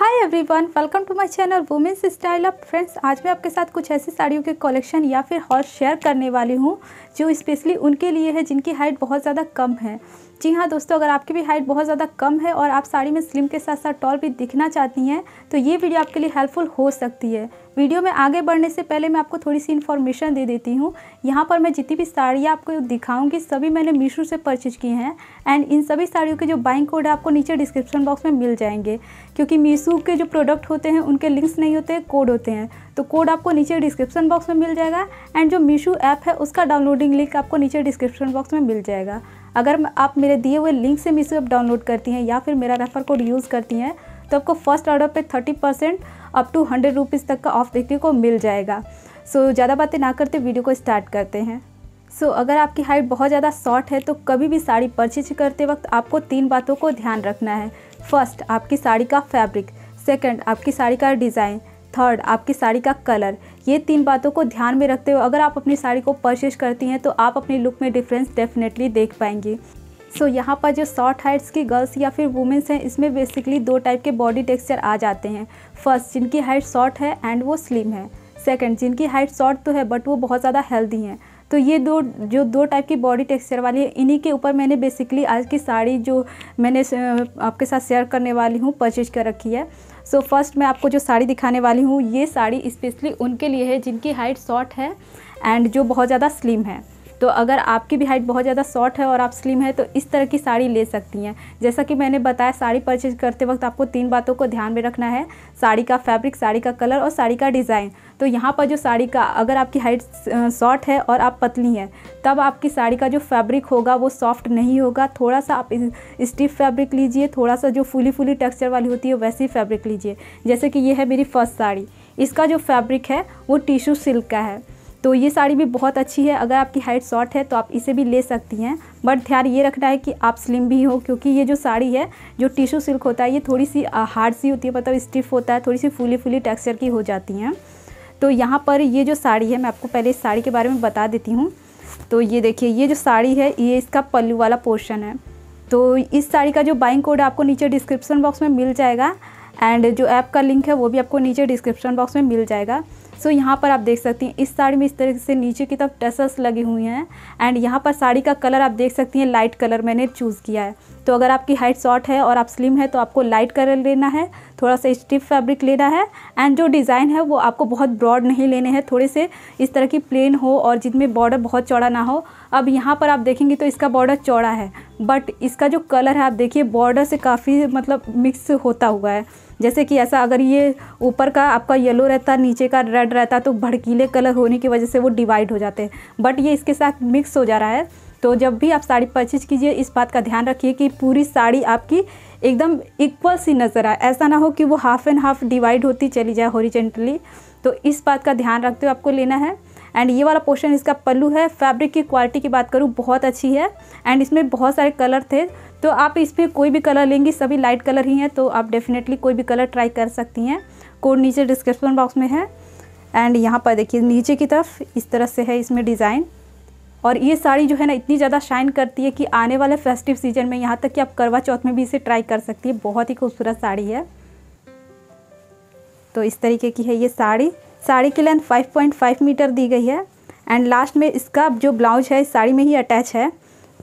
hi everyone welcome to my channel women's style up friends आज मैं आपके साथ कुछ ऐसी साड़ियों के कलेक्शन या फिर हॉल शेयर करने वाली हूँ जो स्पेशली उनके लिए है जिनकी हाइट बहुत ज़्यादा कम है जी हाँ दोस्तों अगर आपकी भी हाइट बहुत ज़्यादा कम है और आप साड़ी में स्लिम के साथ साथ टॉल भी दिखना चाहती हैं तो ये वीडियो आपके लिए हेल्पफुल हो सकती है वीडियो में आगे बढ़ने से पहले मैं आपको थोड़ी सी इन्फॉर्मेशन दे देती हूँ यहाँ पर मैं जितनी भी साड़ियाँ आपको दिखाऊँगी सभी मैंने मीशो से परचेज किए हैं एंड इन सभी साड़ियों के जो बाइंग कोड है आपको नीचे डिस्क्रिप्शन बॉक्स में मिल जाएंगे क्योंकि मीशो के जो प्रोडक्ट होते हैं उनके लिंक्स नहीं होते कोड होते हैं तो कोड आपको नीचे डिस्क्रिप्शन बॉक्स में मिल जाएगा एंड जो मीशो ऐप है उसका डाउनलोडिंग लिंक आपको नीचे डिस्क्रिप्शन बॉक्स में मिल जाएगा अगर आप मेरे दिए हुए लिंक से मीशो ऐप डाउनलोड करती हैं या फिर मेरा रेफर कोड यूज़ करती हैं तो आपको फर्स्ट ऑर्डर पे thirty percent up to hundred rupees तक का ऑफ देखने को मिल जाएगा सो so, ज़्यादा बातें ना करते वीडियो को स्टार्ट करते हैं सो so, अगर आपकी हाइट बहुत ज़्यादा शॉर्ट है तो कभी भी साड़ी परचेज करते वक्त आपको तीन बातों को ध्यान रखना है फर्स्ट आपकी साड़ी का फैब्रिक सेकेंड आपकी साड़ी का डिज़ाइन थर्ड आपकी साड़ी का कलर ये तीन बातों को ध्यान में रखते हुए अगर आप अपनी साड़ी को परचेज करती हैं तो आप अपने लुक में डिफरेंस डेफिनेटली देख पाएंगी सो so, यहाँ पर जो शॉर्ट हाइट्स की गर्ल्स या फिर वुमेंस हैं इसमें बेसिकली दो टाइप के बॉडी टेक्सचर आ जाते हैं फर्स्ट जिनकी हाइट शॉर्ट है एंड वो स्लिम है सेकंड जिनकी हाइट शॉर्ट तो है बट वो बहुत ज़्यादा हेल्दी हैं तो ये दो जो दो टाइप की बॉडी टेक्सचर वाली है इन्हीं के ऊपर मैंने बेसिकली आज की साड़ी जो मैंने आपके साथ शेयर करने वाली हूँ परचेज कर रखी है सो so, फर्स्ट मैं आपको जो साड़ी दिखाने वाली हूँ ये साड़ी स्पेशली उनके लिए है जिनकी हाइट शॉर्ट है एंड जो बहुत ज़्यादा स्लिम है तो अगर आपकी भी हाइट बहुत ज़्यादा शॉर्ट है और आप स्लिम है तो इस तरह की साड़ी ले सकती हैं जैसा कि मैंने बताया साड़ी परचेज करते वक्त आपको तीन बातों को ध्यान में रखना है साड़ी का फैब्रिक साड़ी का कलर और साड़ी का डिज़ाइन तो यहाँ पर जो साड़ी का अगर आपकी हाइट शॉर्ट है और आप पतली हैं तब आपकी साड़ी का जो फैब्रिक होगा वो सॉफ्ट नहीं होगा थोड़ा सा आप स्टिफ फैब्रिक लीजिए थोड़ा सा जो फुली फुली टेक्सचर वाली होती है वैसी फैब्रिक लीजिए जैसे कि ये है मेरी फर्स्ट साड़ी इसका जो फैब्रिक है वो टिशू सिल्क का है तो ये साड़ी भी बहुत अच्छी है अगर आपकी हाइट शॉर्ट है तो आप इसे भी ले सकती हैं बट ध्यान ये रखना है कि आप स्लिम भी हो क्योंकि ये जो साड़ी है जो टिशू सिल्क होता है ये थोड़ी सी हार्ड सी होती है मतलब स्टिफ होता है थोड़ी सी फूली फूली टेक्सचर की हो जाती हैं तो यहाँ पर ये जो साड़ी है मैं आपको पहले इस साड़ी के बारे में बता देती हूँ तो ये देखिए ये जो साड़ी है ये इसका पल्लू वाला पोर्शन है तो इस साड़ी का जो बाइंग कोड आपको नीचे डिस्क्रिप्शन बॉक्स में मिल जाएगा एंड जो ऐप का लिंक है वो भी आपको नीचे डिस्क्रिप्शन बॉक्स में मिल जाएगा सो यहाँ पर आप देख सकती हैं इस साड़ी में इस तरह से नीचे की तरफ टसल्स लगी हुई हैं एंड यहाँ पर साड़ी का कलर आप देख सकती हैं लाइट कलर मैंने चूज़ किया है तो अगर आपकी हाइट शॉर्ट है और आप स्लिम है तो आपको लाइट कलर लेना है थोड़ा सा स्टिफ फैब्रिक लेना है एंड जो डिज़ाइन है वो आपको बहुत ब्रॉड नहीं लेने हैं थोड़े से इस तरह की प्लेन हो और जिनमें बॉर्डर बहुत चौड़ा ना हो अब यहाँ पर आप देखेंगे तो इसका बॉर्डर चौड़ा है बट इसका जो कलर है आप देखिए बॉर्डर से काफ़ी मतलब मिक्स होता हुआ है जैसे कि ऐसा अगर ये ऊपर का आपका येलो रहता नीचे का रेड रहता तो भड़कीले कलर होने की वजह से वो डिवाइड हो जाते हैं बट ये इसके साथ मिक्स हो जा रहा है तो जब भी आप साड़ी परचेज कीजिए इस बात का ध्यान रखिए कि पूरी साड़ी आपकी एकदम इक्वल सी नज़र आए ऐसा ना हो कि वो हाफ एंड हाफ डिवाइड होती चली जाए हॉरिजेंटली तो इस बात का ध्यान रखते हुए आपको लेना है एंड ये वाला पोर्शन इसका पल्लू है फैब्रिक की क्वालिटी की बात करूँ बहुत अच्छी है एंड इसमें बहुत सारे कलर थे तो आप इसमें कोई भी कलर लेंगी सभी लाइट कलर ही हैं तो आप डेफिनेटली कोई भी कलर ट्राई कर सकती हैं कोड नीचे डिस्क्रिप्शन बॉक्स में है एंड यहाँ पर देखिए नीचे की तरफ इस तरह से है इसमें डिज़ाइन और ये साड़ी जो है ना इतनी ज़्यादा शाइन करती है कि आने वाले फेस्टिव सीजन में यहाँ तक कि आप करवा चौथ में भी इसे ट्राई कर सकती है बहुत ही खूबसूरत साड़ी है तो इस तरीके की है ये साड़ी साड़ी की लेंथ 5.5 मीटर दी गई है एंड लास्ट में इसका जो ब्लाउज है साड़ी में ही अटैच है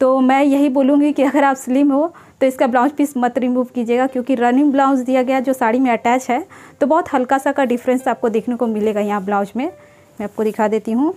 तो मैं यही बोलूँगी कि अगर आप स्लिम हो तो इसका ब्लाउज पीस मत रिमूव कीजिएगा क्योंकि रनिंग ब्लाउज दिया गया जो साड़ी में अटैच है तो बहुत हल्का सा का डिफरेंस आपको देखने को मिलेगा यहाँ ब्लाउज में मैं आपको दिखा देती हूँ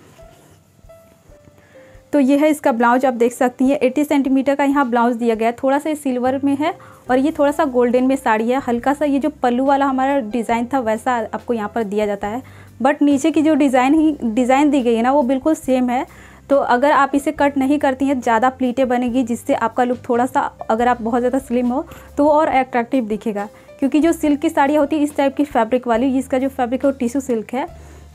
तो ये है इसका ब्लाउज आप देख सकती हैं 80 सेंटीमीटर का यहाँ ब्लाउज दिया गया है थोड़ा सा ये सिल्वर में है और ये थोड़ा सा गोल्डन में साड़ी है हल्का सा ये जो पल्लू वाला हमारा डिज़ाइन था वैसा आपको यहाँ पर दिया जाता है बट नीचे की जो डिज़ाइन ही डिज़ाइन दी गई है ना वो बिल्कुल सेम है तो अगर आप इसे कट नहीं करती हैं ज़्यादा प्लीटें बनेगी जिससे आपका लुक थोड़ा सा अगर आप बहुत ज़्यादा स्लिम हो तो वो और अट्रैक्टिव दिखेगा क्योंकि जो सिल्क की साड़ियाँ होती है इस टाइप की फैब्रिक वाली जिसका जो फैब्रिक है वो टिशू सिल्क है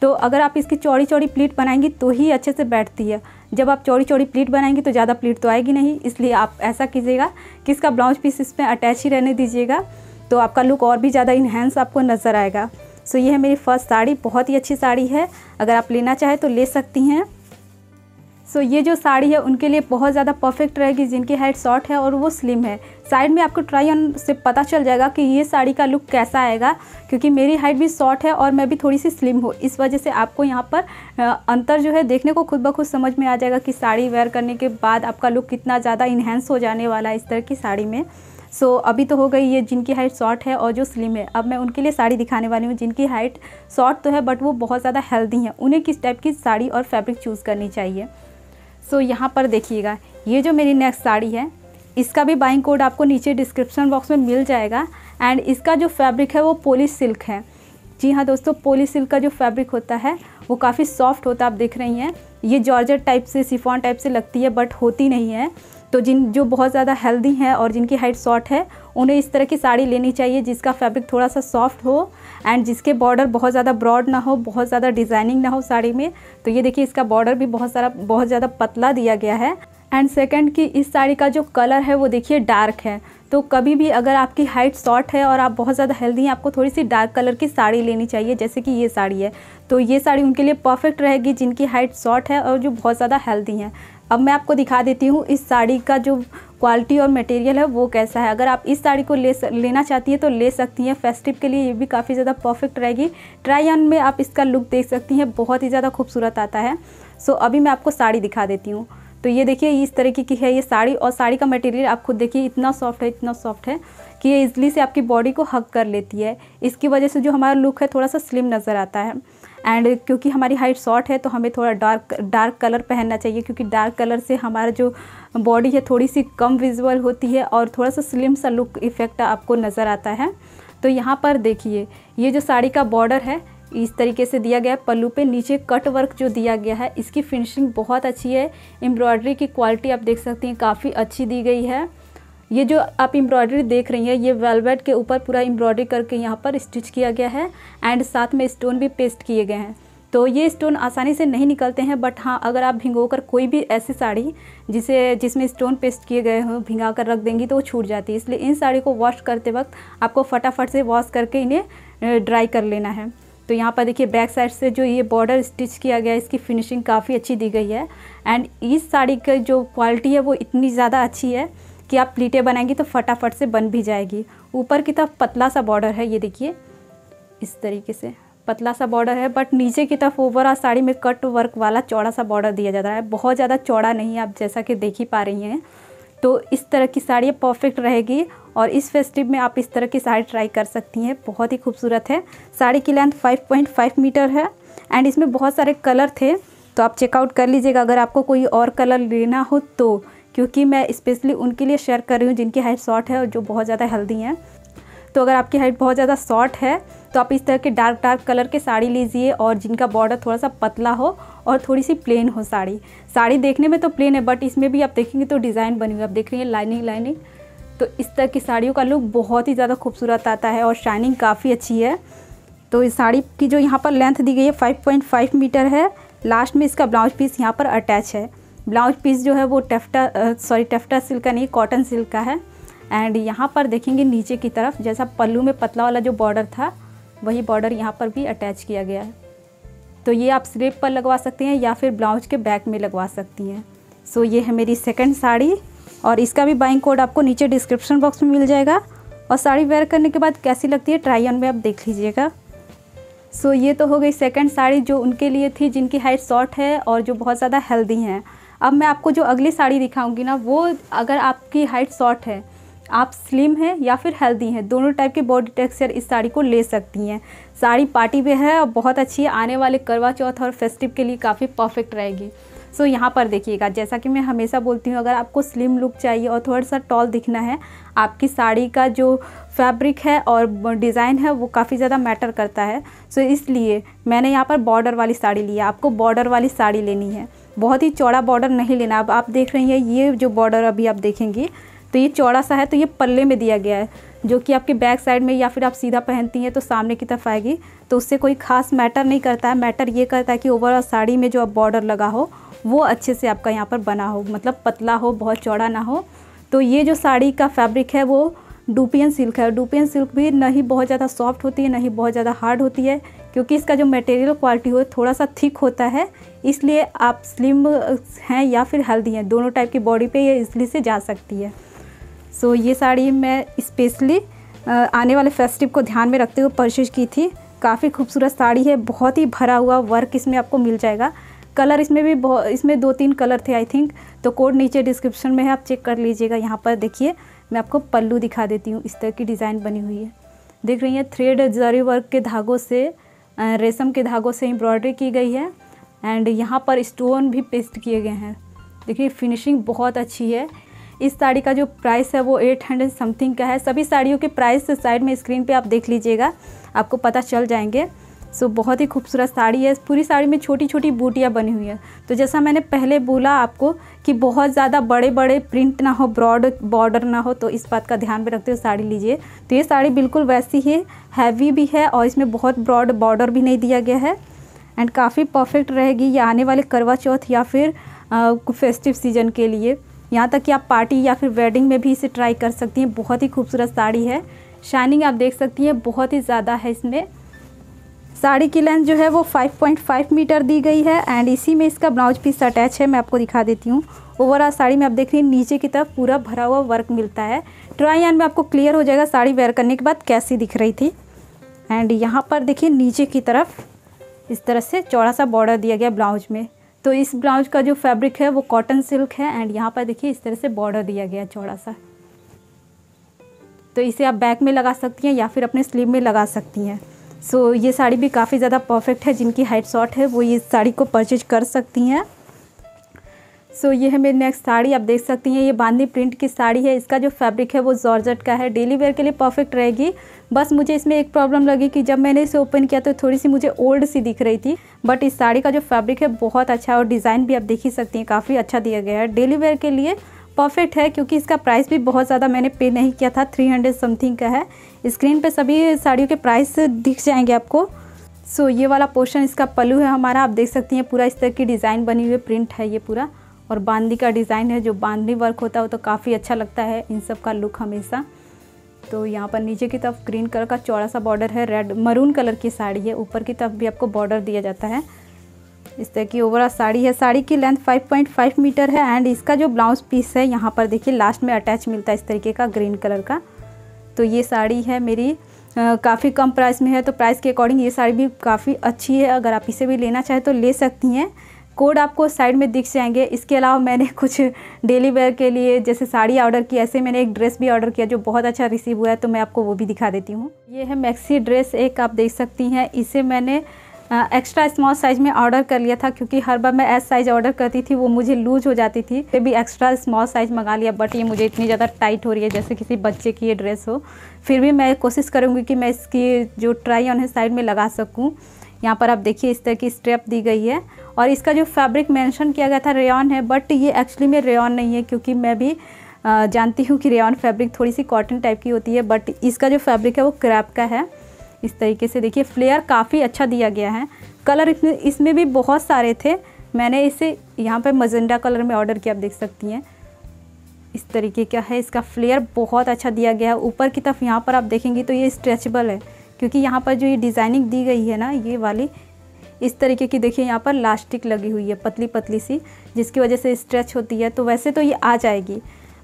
तो अगर आप इसकी चौड़ी चौड़ी प्लीट बनाएंगी तो ही अच्छे से बैठती है जब आप चौड़ी चौड़ी प्लीट बनाएंगी तो ज़्यादा प्लीट तो आएगी नहीं इसलिए आप ऐसा कीजिएगा कि इसका ब्लाउज पीस इसमें अटैच ही रहने दीजिएगा तो आपका लुक और भी ज़्यादा इन्हेंस आपको नज़र आएगा सो ये है मेरी फर्स्ट साड़ी बहुत ही अच्छी साड़ी है अगर आप लेना चाहें तो ले सकती हैं सो ये जो साड़ी है उनके लिए बहुत ज़्यादा परफेक्ट रहेगी जिनकी हाइट शॉर्ट है और वो स्लिम है साइड में आपको ट्राई ऑन से पता चल जाएगा कि ये साड़ी का लुक कैसा आएगा क्योंकि मेरी हाइट भी शॉर्ट है और मैं भी थोड़ी सी स्लिम हूँ इस वजह से आपको यहाँ पर अंतर जो है देखने को खुद ब खुद समझ में आ जाएगा कि साड़ी वेयर करने के बाद आपका लुक कितना ज़्यादा इन्हेंस हो जाने वाला है इस तरह की साड़ी में सो so, अभी तो हो गई ये जिनकी हाइट शॉर्ट है और जो स्लिम है अब मैं उनके लिए साड़ी दिखाने वाली हूँ जिनकी हाइट शॉर्ट तो है बट वो बहुत ज़्यादा हेल्दी हैं उन्हें किस टाइप की साड़ी और फैब्रिक चूज़ करनी चाहिए सो so, यहाँ पर देखिएगा ये जो मेरी नेक्स्ट साड़ी है इसका भी बाइंग कोड आपको नीचे डिस्क्रिप्शन बॉक्स में मिल जाएगा एंड इसका जो फैब्रिक है वो पोलिश सिल्क है जी हाँ दोस्तों पोली सिल्क का जो फैब्रिक होता है वो काफ़ी सॉफ्ट होता है आप देख रही हैं ये जॉर्जर टाइप से सिफॉन टाइप से लगती है बट होती नहीं है तो जिन जो बहुत ज़्यादा हेल्दी हैं और जिनकी हाइट शॉर्ट है उन्हें इस तरह की साड़ी लेनी चाहिए जिसका फैब्रिक थोड़ा सा सॉफ्ट हो एंड जिसके बॉर्डर बहुत ज़्यादा ब्रॉड ना हो बहुत ज़्यादा डिज़ाइनिंग ना हो साड़ी में तो ये देखिए इसका बॉर्डर भी बहुत सारा बहुत ज़्यादा पतला दिया गया है एंड सेकेंड कि इस साड़ी का जो कलर है वो देखिए डार्क है तो कभी भी अगर आपकी हाइट शॉर्ट है और आप बहुत ज़्यादा हेल्दी हैं आपको थोड़ी सी डार्क कलर की साड़ी लेनी चाहिए जैसे कि ये साड़ी है तो ये साड़ी उनके लिए परफेक्ट रहेगी जिनकी हाइट शॉर्ट है और जो बहुत ज़्यादा हेल्दी हैं अब मैं आपको दिखा देती हूँ इस साड़ी का जो क्वालिटी और मटेरियल है वो कैसा है अगर आप इस साड़ी को ले लेना चाहती हैं तो ले सकती हैं फेस्टिव के लिए ये भी काफ़ी ज़्यादा परफेक्ट रहेगी ट्राई ऑन में आप इसका लुक देख सकती हैं बहुत ही ज़्यादा खूबसूरत आता है सो so, अभी मैं आपको साड़ी दिखा देती हूँ तो ये देखिए इस तरीके की है ये साड़ी और साड़ी का मटेरियल आप खुद देखिए इतना सॉफ्ट है इतना सॉफ्ट है कि ये इजली से आपकी बॉडी को हक कर लेती है इसकी वजह से जो हमारा लुक है थोड़ा सा स्लिम नज़र आता है एंड क्योंकि हमारी हाइट शॉर्ट है तो हमें थोड़ा डार्क डार्क कलर पहनना चाहिए क्योंकि डार्क कलर से हमारा जो बॉडी है थोड़ी सी कम विजुअल होती है और थोड़ा सा स्लिम सा लुक इफ़ेक्ट आपको नज़र आता है तो यहाँ पर देखिए ये जो साड़ी का बॉर्डर है इस तरीके से दिया गया है पल्लू पे नीचे कट वर्क जो दिया गया है इसकी फिनिशिंग बहुत अच्छी है एम्ब्रॉयडरी की क्वालिटी आप देख सकती हैं काफ़ी अच्छी दी गई है ये जो आप एम्ब्रॉयडरी देख रही हैं ये वेलवेट के ऊपर पूरा एम्ब्रॉयडरी करके यहाँ पर स्टिच किया गया है एंड साथ में स्टोन भी पेस्ट किए गए हैं तो ये स्टोन आसानी से नहीं निकलते हैं बट हाँ अगर आप भिंगो कर कोई भी ऐसी साड़ी जिसे जिसमें स्टोन पेस्ट किए गए हों भिंगा कर रख देंगी तो वो छूट जाती है इसलिए इन साड़ी को वॉश करते वक्त आपको फटाफट से वॉश करके इन्हें ड्राई कर लेना है तो यहाँ पर देखिए बैक साइड से जो ये बॉर्डर स्टिच किया गया है इसकी फिनिशिंग काफ़ी अच्छी दी गई है एंड इस साड़ी की जो क्वालिटी है वो इतनी ज़्यादा अच्छी है कि आप प्लीटें बनाएंगी तो फटाफट से बन भी जाएगी ऊपर की तरफ पतला सा बॉर्डर है ये देखिए इस तरीके से पतला सा बॉर्डर है बट नीचे की तरफ ओवरऑल साड़ी में कट वर्क वाला चौड़ा सा बॉर्डर दिया जा रहा है बहुत ज़्यादा चौड़ा नहीं आप जैसा कि देख ही पा रही हैं तो इस तरह की साड़ी परफेक्ट रहेगी और इस फेस्टिव में आप इस तरह की साड़ी ट्राई कर सकती हैं बहुत ही खूबसूरत है साड़ी की लेंथ 5.5 मीटर है एंड इसमें बहुत सारे कलर थे तो आप चेकआउट कर लीजिएगा अगर आपको कोई और कलर लेना हो तो क्योंकि मैं स्पेशली उनके लिए शेयर कर रही हूँ जिनकी हाइट शॉर्ट है और जो बहुत ज़्यादा हेल्दी हैं तो अगर आपकी हाइट बहुत ज़्यादा शॉर्ट है तो आप इस तरह के डार्क डार्क कलर के साड़ी लीजिए और जिनका बॉर्डर थोड़ा सा पतला हो और थोड़ी सी प्लेन हो साड़ी साड़ी देखने में तो प्लेन है बट इसमें भी आप देखेंगे तो डिज़ाइन बनी हुई आप देख रही हैं लाइनिंग लाइनिंग तो इस तरह की साड़ियों का लुक बहुत ही ज़्यादा खूबसूरत आता है और शाइनिंग काफ़ी अच्छी है तो इस साड़ी की जो यहाँ पर लेंथ दी गई है 5.5 मीटर है लास्ट में इसका ब्लाउज पीस यहाँ पर अटैच है ब्लाउज पीस जो है वो टेफ्टा सॉरी टेफ्टा सिल्क का नहीं कॉटन सिल्क का है एंड यहाँ पर देखेंगे नीचे की तरफ जैसा पल्लू में पतला वाला जो बॉर्डर था वही बॉर्डर यहाँ पर भी अटैच किया गया है तो ये आप स्लीप पर लगवा सकती हैं या फिर ब्लाउज के बैक में लगवा सकती हैं सो ये है मेरी सेकेंड साड़ी और इसका भी बाइंग कोड आपको नीचे डिस्क्रिप्शन बॉक्स में मिल जाएगा और साड़ी वेयर करने के बाद कैसी लगती है ट्राई ऑन में आप देख लीजिएगा सो so, ये तो हो गई सेकंड साड़ी जो उनके लिए थी जिनकी हाइट शॉर्ट है और जो बहुत ज़्यादा हेल्दी हैं अब मैं आपको जो अगली साड़ी दिखाऊंगी ना वो अगर आपकी हाइट शॉर्ट है आप स्लिम हैं या फिर हेल्दी हैं दोनों टाइप के बॉडी टेक्सचर इस साड़ी को ले सकती हैं साड़ी पार्टी पे है और बहुत अच्छी है आने वाले करवा चौथ और फेस्टिव के लिए काफ़ी परफेक्ट रहेगी सो यहाँ पर देखिएगा जैसा कि मैं हमेशा बोलती हूँ अगर आपको स्लिम लुक चाहिए और थोड़ा सा टॉल दिखना है आपकी साड़ी का जो फैब्रिक है और डिज़ाइन है वो काफ़ी ज़्यादा मैटर करता है सो इसलिए मैंने यहाँ पर बॉर्डर वाली साड़ी ली है आपको बॉर्डर वाली साड़ी लेनी है बहुत ही चौड़ा बॉर्डर नहीं लेना अब आप देख रही हैं ये जो बॉर्डर अभी आप देखेंगी तो ये चौड़ा सा है तो ये पल्ले में दिया गया है जो कि आपके बैक साइड में या फिर आप सीधा पहनती हैं तो सामने की तरफ आएगी तो उससे कोई खास मैटर नहीं करता है मैटर ये करता है कि ओवरऑल साड़ी में जो आप बॉर्डर लगा हो वो अच्छे से आपका यहाँ पर बना हो मतलब पतला हो बहुत चौड़ा ना हो तो ये जो साड़ी का फैब्रिक है वो डुपियन सिल्क है डुपियन सिल्क भी नहीं बहुत ज़्यादा सॉफ्ट होती है नहीं बहुत ज़्यादा हार्ड होती है क्योंकि इसका जो मटेरियल क्वालिटी हो थोड़ा सा थिक होता है इसलिए आप स्लिम हैं या फिर हेल्दी हैं दोनों टाइप की बॉडी पे ये इजली से जा सकती है सो so, ये साड़ी मैं स्पेशली आने वाले फेस्टिव को ध्यान में रखते हुए परचेज की थी काफ़ी खूबसूरत साड़ी है बहुत ही भरा हुआ वर्क इसमें आपको मिल जाएगा कलर इसमें भी बहुत इसमें दो तीन कलर थे आई थिंक तो कोड नीचे डिस्क्रिप्शन में है आप चेक कर लीजिएगा यहाँ पर देखिए मैं आपको पल्लू दिखा देती हूँ इस तरह की डिज़ाइन बनी हुई है देख रही हैं थ्रेड जरी वर्क के धागों से रेशम के धागों से एम्ब्रॉयडरी की गई है एंड यहाँ पर स्टोन भी पेस्ट किए गए हैं देखिए फिनिशिंग बहुत अच्छी है इस साड़ी का जो प्राइस है वो एट हंड्रेड समथिंग का है सभी साड़ियों के प्राइस साइड में स्क्रीन पे आप देख लीजिएगा आपको पता चल जाएंगे सो बहुत ही खूबसूरत साड़ी है पूरी साड़ी में छोटी छोटी बूटियाँ बनी हुई हैं तो जैसा मैंने पहले बोला आपको कि बहुत ज़्यादा बड़े बड़े प्रिंट ना हो ब्रॉड बॉर्डर ना हो तो इस बात का ध्यान में रखते हुए साड़ी लीजिए तो ये साड़ी बिल्कुल वैसी ही हैवी भी है और इसमें बहुत ब्रॉड बॉर्डर भी नहीं दिया गया है एंड काफ़ी परफेक्ट रहेगी ये आने वाले करवा चौथ या फिर फेस्टिव सीजन के लिए यहाँ तक कि आप पार्टी या फिर वेडिंग में भी इसे ट्राई कर सकती हैं बहुत ही खूबसूरत साड़ी है शाइनिंग आप देख सकती हैं बहुत ही ज़्यादा है इसमें साड़ी की लेंथ जो है वो 5.5 मीटर दी गई है एंड इसी में इसका ब्लाउज पीस अटैच है मैं आपको दिखा देती हूँ ओवरऑल साड़ी में आप देख रही हैं नीचे की तरफ पूरा भरा हुआ वर्क मिलता है ट्राई एंड में आपको क्लियर हो जाएगा साड़ी वेयर करने के बाद कैसी दिख रही थी एंड यहाँ पर देखिए नीचे की तरफ इस तरह से चौड़ा सा बॉर्डर दिया गया ब्लाउज में तो इस ब्लाउज का जो फैब्रिक है वो कॉटन सिल्क है एंड यहाँ पर देखिए इस तरह से बॉर्डर दिया गया चौड़ा सा तो इसे आप बैक में लगा सकती हैं या फिर अपने स्लीव में लगा सकती हैं सो so, ये साड़ी भी काफ़ी ज़्यादा परफेक्ट है जिनकी हाइट शॉर्ट है वो ये साड़ी को परचेज कर सकती हैं सो so, ये है मेरी नेक्स्ट साड़ी आप देख सकती हैं ये बांधनी प्रिंट की साड़ी है इसका जो फैब्रिक है वो जॉर्जट का है डेली वेयर के लिए परफेक्ट रहेगी बस मुझे इसमें एक प्रॉब्लम लगी कि जब मैंने इसे ओपन किया तो थोड़ी सी मुझे ओल्ड सी दिख रही थी बट इस साड़ी का जो फैब्रिक है बहुत अच्छा है और डिज़ाइन भी आप देख ही सकती हैं काफ़ी अच्छा दिया गया है डेली वेयर के लिए परफेक्ट है क्योंकि इसका प्राइस भी बहुत ज़्यादा मैंने पे नहीं किया था थ्री हंड्रेड समथिंग का है स्क्रीन पे सभी साड़ियों के प्राइस दिख जाएंगे आपको सो ये वाला पोर्शन इसका पलू है हमारा आप देख सकती हैं पूरा इस तरह की डिज़ाइन बनी हुई प्रिंट है ये पूरा और बांदी का डिज़ाइन है जो बांदी वर्क होता है वो तो काफ़ी अच्छा लगता है इन सब का लुक हमेशा तो यहाँ पर नीचे की तरफ ग्रीन कलर का चौड़ा सा बॉर्डर है रेड मरून कलर की साड़ी है ऊपर की तरफ भी आपको बॉर्डर दिया जाता है इस तरह की ओवरऑल साड़ी है साड़ी की लेंथ 5.5 मीटर है एंड इसका जो ब्लाउज पीस है यहाँ पर देखिए लास्ट में अटैच मिलता है इस तरीके का ग्रीन कलर का तो ये साड़ी है मेरी काफ़ी कम प्राइस में है तो प्राइस के अकॉर्डिंग ये साड़ी भी काफ़ी अच्छी है अगर आप इसे भी लेना चाहें तो ले सकती हैं कोड आपको साइड में दिख जाएंगे इसके अलावा मैंने कुछ डेली वेयर के लिए जैसे साड़ी ऑर्डर की ऐसे मैंने एक ड्रेस भी ऑर्डर किया जो बहुत अच्छा रिसीव हुआ है तो मैं आपको वो भी दिखा देती हूँ ये है मैक्सी ड्रेस एक आप देख सकती हैं इसे मैंने एक्स्ट्रा स्मॉल साइज़ में ऑर्डर कर लिया था क्योंकि हर बार मैं एस साइज़ ऑर्डर करती थी वो मुझे लूज हो जाती थी फिर भी एक्स्ट्रा स्मॉल साइज़ मंगा लिया बट ये मुझे इतनी ज़्यादा टाइट हो रही है जैसे किसी बच्चे की ये ड्रेस हो फिर भी मैं कोशिश करूँगी कि मैं इसकी जो ट्राई ऑन है साइड में लगा सकूँ यहाँ पर आप देखिए इस तरह की स्ट्रेप दी गई है और इसका जो फैब्रिक मैंशन किया गया था रेयन है बट ये एक्चुअली में रेयन नहीं है क्योंकि मैं भी जानती हूँ कि रेन फैब्रिक थोड़ी सी कॉटन टाइप की होती है बट इसका जो फैब्रिक है वो क्रैप का है इस तरीके से देखिए फ्लेयर काफ़ी अच्छा दिया गया है कलर इसमें इसमें भी बहुत सारे थे मैंने इसे यहाँ पर मजेंडा कलर में ऑर्डर किया आप देख सकती हैं इस तरीके का है इसका फ्लेयर बहुत अच्छा दिया गया है ऊपर की तरफ यहाँ पर आप देखेंगी तो ये स्ट्रेचबल है क्योंकि यहाँ पर जो ये डिज़ाइनिंग दी गई है ना ये वाली इस तरीके की देखिए यहाँ पर लास्टिक लगी हुई है पतली पतली सी जिसकी वजह से स्ट्रेच होती है तो वैसे तो ये आ जाएगी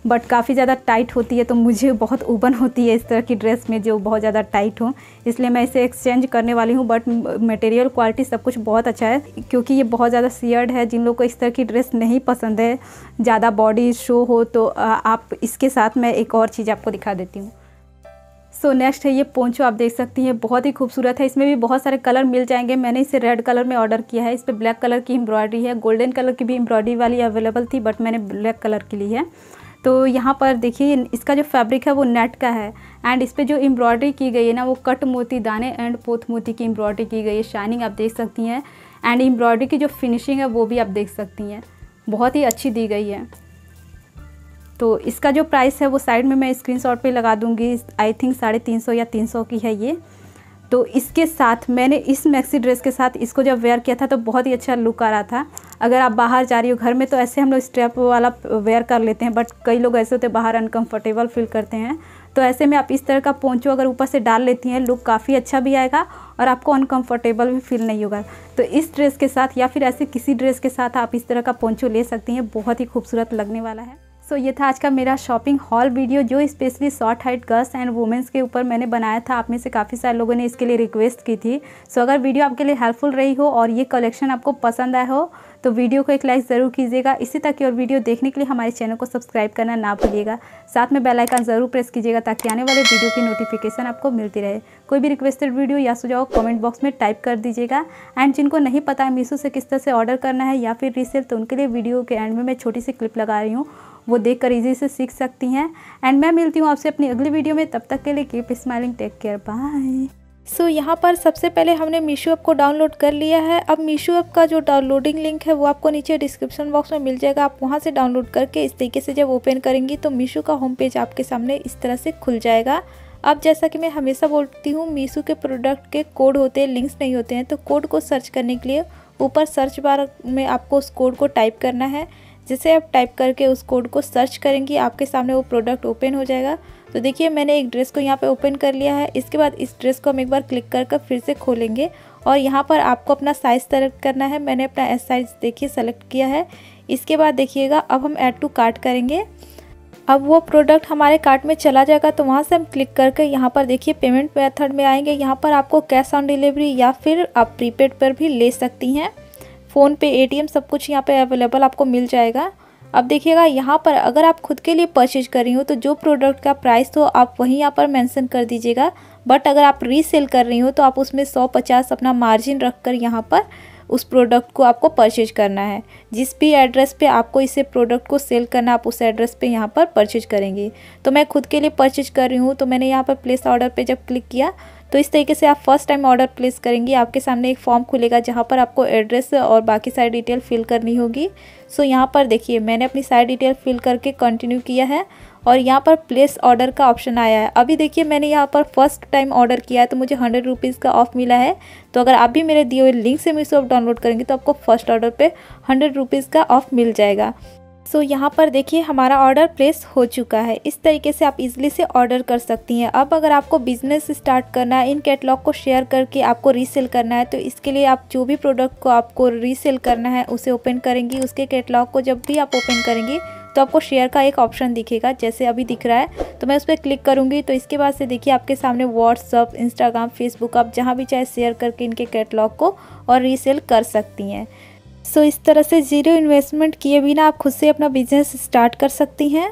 बट काफ़ी ज़्यादा टाइट होती है तो मुझे बहुत ओबन होती है इस तरह की ड्रेस में जो बहुत ज़्यादा टाइट हो इसलिए मैं इसे एक्सचेंज करने वाली हूँ बट मटेरियल क्वालिटी सब कुछ बहुत अच्छा है क्योंकि ये बहुत ज़्यादा सियर्ड है जिन लोग को इस तरह की ड्रेस नहीं पसंद है ज़्यादा बॉडी शो हो तो आप इसके साथ मैं एक और चीज़ आपको दिखा देती हूँ सो so नेक्स्ट है ये पोंचो आप देख सकती हैं बहुत ही खूबसूरत है इसमें भी बहुत सारे कलर मिल जाएंगे मैंने इसे रेड कलर में ऑर्डर किया है इस पर ब्लैक कलर की एम्ब्रॉयडरी है गोल्डन कलर की भी एम्ब्रॉयडरी वाली अवेलेबल थी बट मैंने ब्लैक कलर की ली है तो यहाँ पर देखिए इसका जो फैब्रिक है वो नेट का है एंड इस पर जो एम्ब्रॉयडरी की गई है ना वो कट मोती दाने एंड पोथ मोती की एम्ब्रॉयडरी की गई है शाइनिंग आप देख सकती हैं एंड एम्ब्रॉयडरी की जो फिनिशिंग है वो भी आप देख सकती हैं बहुत ही अच्छी दी गई है तो इसका जो प्राइस है वो साइड में मैं स्क्रीन शॉट पर लगा दूँगी आई थिंक साढ़े तीन सौ या तीन सौ की है ये तो इसके साथ मैंने इस मैक्सी ड्रेस के साथ इसको जब वेयर किया था तो बहुत ही अच्छा लुक आ रहा था अगर आप बाहर जा रही हो घर में तो ऐसे हम लोग स्ट्रैप वाला वेयर कर लेते हैं बट कई लोग ऐसे होते हैं बाहर अनकम्फर्टेबल फील करते हैं तो ऐसे में आप इस तरह का पोंचो अगर ऊपर से डाल लेती हैं लुक काफ़ी अच्छा भी आएगा और आपको अनकम्फर्टेबल भी फील नहीं होगा तो इस ड्रेस के साथ या फिर ऐसे किसी ड्रेस के साथ आप इस तरह का पोंचो ले सकती हैं बहुत ही खूबसूरत लगने वाला है सो ये था आज का मेरा शॉपिंग हॉल वीडियो जो specially short height girls and women's के ऊपर मैंने बनाया था आप में से काफ़ी सारे लोगों ने इसके लिए रिक्वेस्ट की थी सो so, अगर वीडियो आपके लिए हेल्पफुल रही हो और ये कलेक्शन आपको पसंद आया हो तो वीडियो को एक लाइक ज़रूर कीजिएगा इसी तक की और वीडियो देखने के लिए हमारे चैनल को सब्सक्राइब करना ना भूलिएगा साथ में बेलाइकन ज़रूर प्रेस कीजिएगा ताकि आने वाले वीडियो की नोटिफिकेशन आपको मिलती रहे कोई भी रिक्वेस्टेड वीडियो या सुझाव कमेंट बॉक्स में टाइप कर दीजिएगा एंड जिनको नहीं पता है मीशो से किस तरह से ऑर्डर करना है या फिर रीसेल तो उनके लिए वीडियो के एंड में मैं छोटी सी क्लिप लगा रही हूँ वो देख कर ईजी से सीख सकती हैं एंड मैं मिलती हूँ आपसे अपनी अगली वीडियो में तब तक के लिए keep smiling take care bye so so, यहाँ पर सबसे पहले हमने मीशो ऐप को डाउनलोड कर लिया है अब मीशो ऐप का जो डाउनलोडिंग लिंक है वो आपको नीचे डिस्क्रिप्शन बॉक्स में मिल जाएगा आप वहाँ से डाउनलोड करके इस तरीके से जब ओपन करेंगी तो मीशो का होम पेज आपके सामने इस तरह से खुल जाएगा अब जैसा कि मैं हमेशा बोलती हूँ मीशो के प्रोडक्ट के कोड होते हैं लिंक्स नहीं होते हैं तो कोड को सर्च करने के लिए ऊपर सर्च बार में आपको उस कोड को टाइप करना है जिसे आप टाइप करके उस कोड को सर्च करेंगी आपके सामने वो प्रोडक्ट ओपन हो जाएगा तो देखिए मैंने एक ड्रेस को यहाँ पे ओपन कर लिया है इसके बाद इस ड्रेस को हम एक बार क्लिक कर कर फिर से खोलेंगे और यहाँ पर आपको अपना साइज़ सेलेक्ट करना है मैंने अपना एस साइज़ देखिए सेलेक्ट किया है इसके बाद देखिएगा अब हम ऐड टू कार्ट करेंगे अब वो प्रोडक्ट हमारे कार्ट में चला जाएगा तो वहाँ से हम क्लिक करके यहाँ पर देखिए पेमेंट मेथड में आएंगे यहाँ पर आपको कैश ऑन डिलीवरी या फिर आप प्रीपेड पर भी ले सकती हैं फ़ोन पे एटीएम सब कुछ यहाँ पे अवेलेबल आपको मिल जाएगा अब देखिएगा यहाँ पर अगर आप खुद के लिए परचेज कर रही हो तो जो प्रोडक्ट का प्राइस तो आप वहीं यहाँ पर मेंशन कर दीजिएगा बट अगर आप रीसेल कर रही हो तो आप उसमें सौ पचास अपना मार्जिन रख कर यहाँ पर उस प्रोडक्ट को आपको परचेज करना है जिस भी एड्रेस पे आपको इसे प्रोडक्ट को सेल करना आप उस एड्रेस पे यहाँ पर परचेज करेंगे तो मैं खुद के लिए परचेज कर रही हूँ तो मैंने यहाँ पर प्लेस ऑर्डर पर जब क्लिक किया तो इस तरीके से आप फर्स्ट टाइम ऑर्डर प्लेस करेंगी आपके सामने एक फॉर्म खुलेगा जहाँ पर आपको एड्रेस और बाकी सारी डिटेल फिल करनी होगी सो यहाँ पर देखिए मैंने अपनी सारी डिटेल फिल करके कंटिन्यू किया है और यहाँ पर प्लेस ऑर्डर का ऑप्शन आया है अभी देखिए मैंने यहाँ पर फर्स्ट टाइम ऑर्डर किया है तो मुझे हंड्रेड रुपीज़ का ऑफ मिला है तो अगर आप भी मेरे दिए हुए लिंक से मीशो ऐप डाउनलोड करेंगे तो आपको फर्स्ट ऑर्डर पे हंड्रेड रुपीज़ का ऑफ मिल जाएगा सो so, यहाँ पर देखिए हमारा ऑर्डर प्लेस हो चुका है इस तरीके से आप इजीली से ऑर्डर कर सकती हैं अब अगर आपको बिजनेस स्टार्ट करना है इन कैटलॉग को शेयर करके आपको रीसेल करना है तो इसके लिए आप जो भी प्रोडक्ट को आपको रीसेल करना है उसे ओपन करेंगी उसके कैटलॉग को जब भी आप ओपन करेंगी तो आपको शेयर का एक ऑप्शन दिखेगा जैसे अभी दिख रहा है तो मैं उस पर क्लिक करूँगी तो इसके बाद से देखिए आपके सामने व्हाट्सअप इंस्टाग्राम फेसबुक आप जहाँ भी चाहे शेयर करके इनके कैटलॉग को और रीसेल कर सकती हैं सो इस तरह से ज़ीरो इन्वेस्टमेंट किए बिना आप खुद से अपना बिजनेस स्टार्ट कर सकती हैं